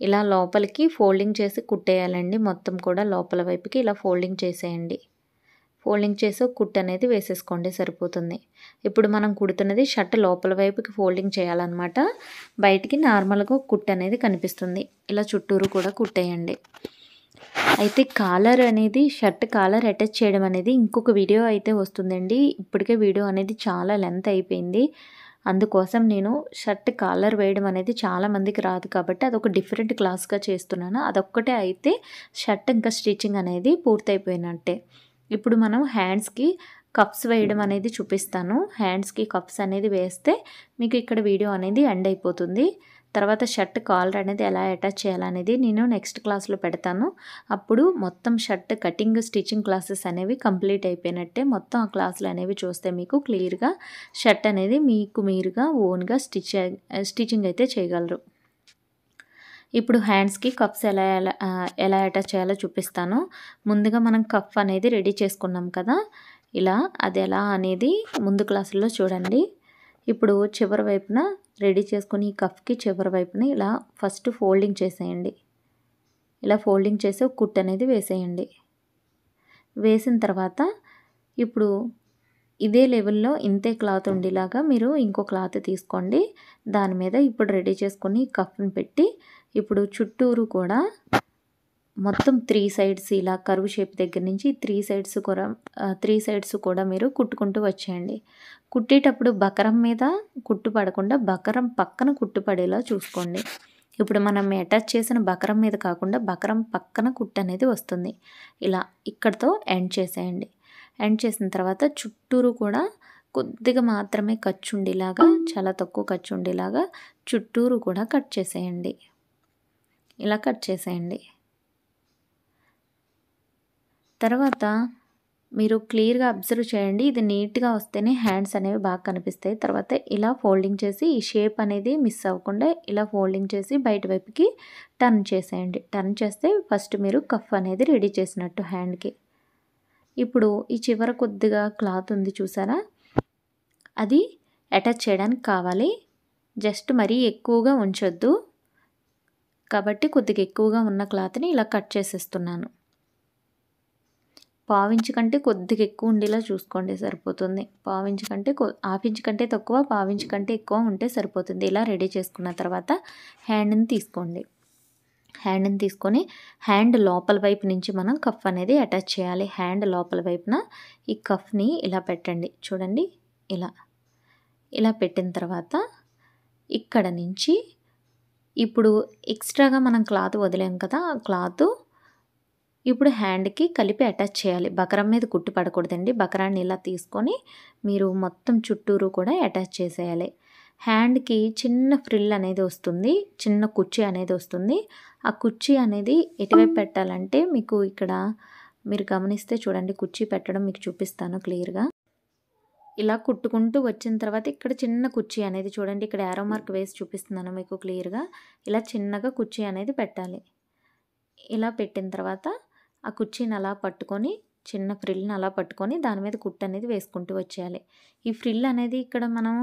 ఇలా లోపలికి ఫోల్డింగ్ చేసి కుట్టేయాలండి మొత్తం కూడా లోపల వైపుకి ఇలా ఫోల్డింగ్ చేసేయండి ఫోల్డింగ్ చేసి కుట్ అనేది వేసేసుకోండి సరిపోతుంది ఇప్పుడు మనం కుడుతున్నది షర్ట్ లోపల వైపుకి ఫోల్డింగ్ చేయాలన్నమాట బయటికి నార్మల్గా కుట్ అనేది కనిపిస్తుంది ఇలా చుట్టూరు కూడా కుట్టేయండి అయితే కాలర్ అనేది షర్ట్ కాలర్ అటాచ్ చేయడం అనేది ఇంకొక వీడియో అయితే వస్తుందండి ఇప్పటికే వీడియో అనేది చాలా లెంత్ అయిపోయింది అందుకోసం నేను షర్ట్ కాలర్ వేయడం అనేది చాలామందికి రాదు కాబట్టి అదొక డిఫరెంట్ క్లాస్గా చేస్తున్నాను అదొక్కటే అయితే షర్ట్ ఇంకా స్టిచ్చింగ్ అనేది పూర్తయిపోయినట్టే ఇప్పుడు మనం హ్యాండ్స్కి కప్స్ వేయడం అనేది చూపిస్తాను హ్యాండ్స్కి కప్స్ అనేది వేస్తే మీకు ఇక్కడ వీడియో అనేది ఎండ్ అయిపోతుంది తర్వాత షర్ట్ కాలర్ అనేది ఎలా అటాచ్ చేయాలనేది నేను నెక్స్ట్ క్లాస్లో పెడతాను అప్పుడు మొత్తం షర్ట్ కటింగ్ స్టిచ్చింగ్ క్లాసెస్ అనేవి కంప్లీట్ అయిపోయినట్టే మొత్తం ఆ క్లాసులు అనేవి చూస్తే మీకు క్లియర్గా షర్ట్ అనేది మీకు మీరుగా ఓన్గా స్టిచ్ స్టిచ్చింగ్ అయితే చేయగలరు ఇప్పుడు హ్యాండ్స్కి కప్స్ ఎలా ఎలా ఎలా అటాచ్ చేయాలో చూపిస్తాను ముందుగా మనం కప్ అనేది రెడీ చేసుకున్నాం కదా ఇలా అది ఎలా అనేది ముందు క్లాసుల్లో చూడండి ఇప్పుడు చివరి వైపున రెడీ చేసుకుని ఈ కఫ్కి చివరి వైపున ఇలా ఫస్ట్ ఫోల్డింగ్ చేసేయండి ఇలా ఫోల్డింగ్ చేసి ఒక కుట్ అనేది వేసేయండి వేసిన తర్వాత ఇప్పుడు ఇదే లెవెల్లో ఇంతే క్లాత్ ఉండేలాగా మీరు ఇంకో క్లాత్ తీసుకోండి దాని మీద ఇప్పుడు రెడీ చేసుకుని కఫ్ని పెట్టి ఇప్పుడు చుట్టూరు కూడా మొత్తం త్రీ సైడ్స్ ఇలా కరువు షేప్ దగ్గర నుంచి త్రీ సైడ్స్ కూడా త్రీ సైడ్స్ కూడా మీరు కుట్టుకుంటూ వచ్చేయండి కుట్టేటప్పుడు బకరం మీద కుట్టు పడకుండా బకరం పక్కన కుట్టు పడేలా చూసుకోండి ఇప్పుడు మనం అటాచ్ చేసిన బకరం మీద కాకుండా బకరం పక్కన కుట్టు అనేది వస్తుంది ఇలా ఇక్కడతో ఎండ్ చేసేయండి ఎండ్ చేసిన తర్వాత చుట్టూరు కూడా కొద్దిగా మాత్రమే ఖర్చు ఉండేలాగా చాలా తక్కువ ఖర్చు ఉండేలాగా చుట్టూరు కూడా కట్ చేసేయండి ఇలా కట్ చేసేయండి తర్వాత మీరు క్లియర్గా అబ్జర్వ్ చేయండి ఇది నీట్గా వస్తేనే హ్యాండ్స్ అనేవి బాగా కనిపిస్తాయి తర్వాత ఇలా ఫోల్డింగ్ చేసి ఈ షేప్ అనేది మిస్ అవ్వకుండా ఇలా ఫోల్డింగ్ చేసి బయట వైపుకి టర్న్ చేసేయండి టర్న్ చేస్తే ఫస్ట్ మీరు కఫ్ అనేది రెడీ చేసినట్టు హ్యాండ్కి ఇప్పుడు ఈ చివర కొద్దిగా క్లాత్ ఉంది చూసారా అది అటాచ్ చేయడానికి కావాలి జస్ట్ మరీ ఎక్కువగా ఉంచొద్దు కాబట్టి కొద్దిగా ఎక్కువగా ఉన్న క్లాత్ని ఇలా కట్ చేసేస్తున్నాను పావించి కంటే కొద్దిగా ఎక్కువ ఉండేలా చూసుకోండి సరిపోతుంది పావించి కంటే ఆఫించి కంటే తక్కువ పావించి కంటే ఎక్కువ ఉంటే సరిపోతుంది ఇలా రెడీ చేసుకున్న తర్వాత హ్యాండ్ని తీసుకోండి హ్యాండ్ని తీసుకొని హ్యాండ్ లోపల వైపు నుంచి మనం కఫ్ అనేది అటాచ్ చేయాలి హ్యాండ్ లోపల వైపున ఈ కఫ్ని ఇలా పెట్టండి చూడండి ఇలా ఇలా పెట్టిన తర్వాత ఇక్కడ నుంచి ఇప్పుడు ఎక్స్ట్రాగా మనం క్లాత్ వదిలాం కదా ఆ క్లాత్ ఇప్పుడు హ్యాండ్కి కలిపి అటాచ్ చేయాలి బకరం మీద కుట్టు పడకూడదండి బకరాన్ని ఇలా తీసుకొని మీరు మొత్తం చుట్టూరు కూడా అటాచ్ చేసేయాలి హ్యాండ్కి చిన్న ఫ్రిల్ అనేది వస్తుంది చిన్న కుర్చీ అనేది వస్తుంది ఆ కుర్చీ అనేది ఎటువైపు పెట్టాలంటే మీకు ఇక్కడ మీరు గమనిస్తే చూడండి కుర్చీ పెట్టడం మీకు చూపిస్తాను క్లియర్గా ఇలా కుట్టుకుంటూ వచ్చిన తర్వాత ఇక్కడ చిన్న కుర్చీ అనేది చూడండి ఇక్కడ యారో మార్క్ వేసి చూపిస్తున్నాను మీకు క్లియర్గా ఇలా చిన్నగా కుర్చీ అనేది పెట్టాలి ఇలా పెట్టిన తర్వాత ఆ కుర్చీని అలా పట్టుకొని చిన్న ఫ్రిల్ని అలా పట్టుకొని దాని మీద కుట్టు అనేది వేసుకుంటూ వచ్చేయాలి ఈ ఫ్రిల్ అనేది ఇక్కడ మనం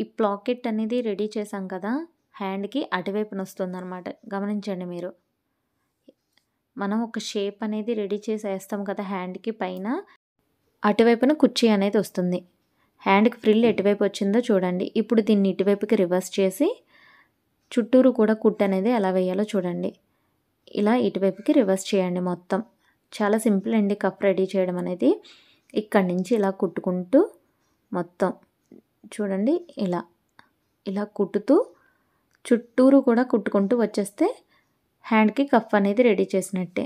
ఈ ప్లాకెట్ అనేది రెడీ చేసాం కదా హ్యాండ్కి అటువైపున వస్తుంది అనమాట గమనించండి మీరు మనం ఒక షేప్ అనేది రెడీ చేసి వేస్తాం కదా హ్యాండ్కి పైన అటువైపున కుర్చీ అనేది వస్తుంది హ్యాండ్కి ఫ్రిల్ ఎటువైపు వచ్చిందో చూడండి ఇప్పుడు దీన్ని ఇటువైపుకి రివర్స్ చేసి చుట్టూరు కూడా కుట్టు అనేది ఎలా వేయాలో చూడండి ఇలా ఇటువైపుకి రివర్స్ చేయండి మొత్తం చాలా సింపుల్ అండి కప్ రెడీ చేయడం అనేది ఇక్కడి నుంచి ఇలా కుట్టుకుంటూ మొత్తం చూడండి ఇలా ఇలా కుట్టుతూ చుట్టూరు కూడా కుట్టుకుంటూ వచ్చేస్తే హ్యాండ్కి కఫ్ అనేది రెడీ చేసినట్టే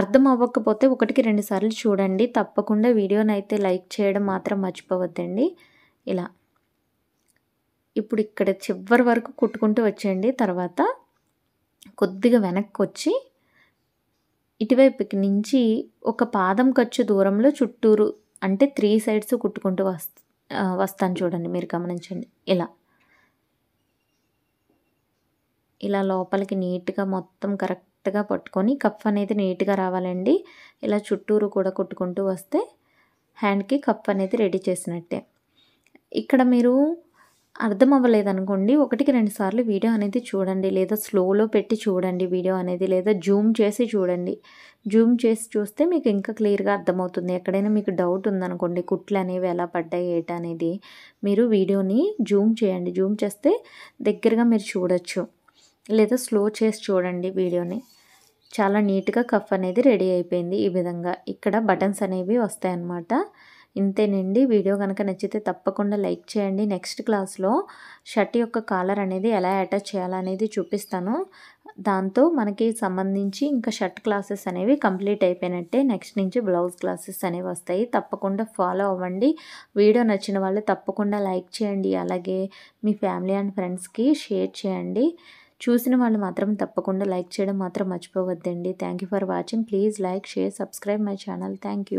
అర్థం అవ్వకపోతే ఒకటికి రెండు సార్లు చూడండి తప్పకుండా వీడియోని అయితే లైక్ చేయడం మాత్రం మర్చిపోవద్దండి ఇలా ఇప్పుడు ఇక్కడ చివరి వరకు కుట్టుకుంటూ వచ్చేయండి తర్వాత కొద్దిగా వెనక్కి వచ్చి ఇటువైపుకి నుంచి ఒక పాదం ఖర్చు దూరంలో చుట్టూరు అంటే త్రీ సైడ్స్ కుట్టుకుంటూ వస్ వస్తాను చూడండి మీరు గమనించండి ఇలా ఇలా లోపలికి నీట్గా మొత్తం కరెక్ట్గా పట్టుకొని కప్ అనేది నీట్గా రావాలండి ఇలా చుట్టూరు కూడా కుట్టుకుంటూ వస్తే హ్యాండ్కి కప్ అనేది రెడీ చేసినట్టే ఇక్కడ మీరు అర్థం అవ్వలేదనుకోండి ఒకటికి రెండు సార్లు వీడియో అనేది చూడండి లేదా స్లోలో పెట్టి చూడండి వీడియో అనేది లేదా జూమ్ చేసి చూడండి జూమ్ చేసి చూస్తే మీకు ఇంకా క్లియర్గా అర్థమవుతుంది ఎక్కడైనా మీకు డౌట్ ఉందనుకోండి కుట్లు అనేవి ఎలా పడ్డాయి ఏట అనేది మీరు వీడియోని జూమ్ చేయండి జూమ్ చేస్తే దగ్గరగా మీరు చూడొచ్చు లేదా స్లో చేసి చూడండి వీడియోని చాలా నీట్గా కఫ్ అనేది రెడీ అయిపోయింది ఈ విధంగా ఇక్కడ బటన్స్ అనేవి వస్తాయన్నమాట ఇంతేనండి వీడియో కనుక నచ్చితే తప్పకుండా లైక్ చేయండి నెక్స్ట్ క్లాస్లో షర్ట్ యొక్క కాలర్ అనేది ఎలా అటాచ్ చేయాలనేది చూపిస్తాను దాంతో మనకి సంబంధించి ఇంకా షర్ట్ క్లాసెస్ అనేవి కంప్లీట్ అయిపోయినట్టే నెక్స్ట్ నుంచి బ్లౌజ్ క్లాసెస్ అనేవి వస్తాయి తప్పకుండా ఫాలో అవ్వండి వీడియో నచ్చిన వాళ్ళు తప్పకుండా లైక్ చేయండి అలాగే మీ ఫ్యామిలీ అండ్ ఫ్రెండ్స్కి షేర్ చేయండి చూసిన వాళ్ళు మాత్రం తప్పకుండా లైక్ చేయడం మాత్రం మర్చిపోవద్దండి thank for watching please like share subscribe my channel thank